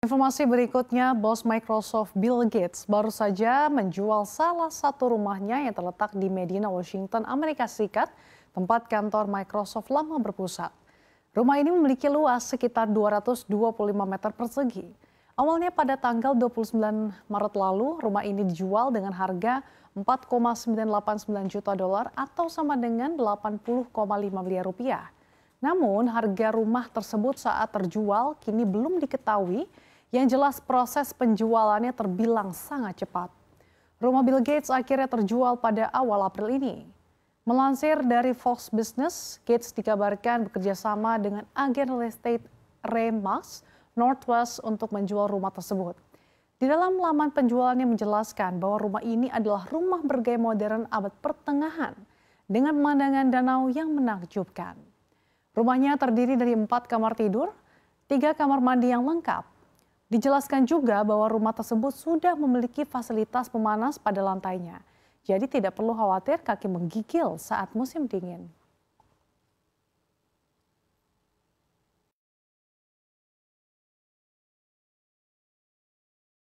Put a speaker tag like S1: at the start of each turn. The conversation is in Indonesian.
S1: Informasi berikutnya, bos Microsoft Bill Gates baru saja menjual salah satu rumahnya yang terletak di Medina, Washington, Amerika Serikat, tempat kantor Microsoft lama berpusat. Rumah ini memiliki luas sekitar 225 meter persegi. Awalnya pada tanggal 29 Maret lalu, rumah ini dijual dengan harga 4,989 juta dolar atau sama dengan 80,5 miliar rupiah. Namun harga rumah tersebut saat terjual kini belum diketahui yang jelas proses penjualannya terbilang sangat cepat. Rumah Bill Gates akhirnya terjual pada awal April ini. Melansir dari Fox Business, Gates dikabarkan bekerja sama dengan agen real estate Remax Northwest untuk menjual rumah tersebut. Di dalam laman penjualannya menjelaskan bahwa rumah ini adalah rumah bergaya modern abad pertengahan dengan pemandangan danau yang menakjubkan. Rumahnya terdiri dari empat kamar tidur, tiga kamar mandi yang lengkap, Dijelaskan juga bahwa rumah tersebut sudah memiliki fasilitas pemanas pada lantainya. Jadi tidak perlu khawatir kaki menggigil saat musim dingin.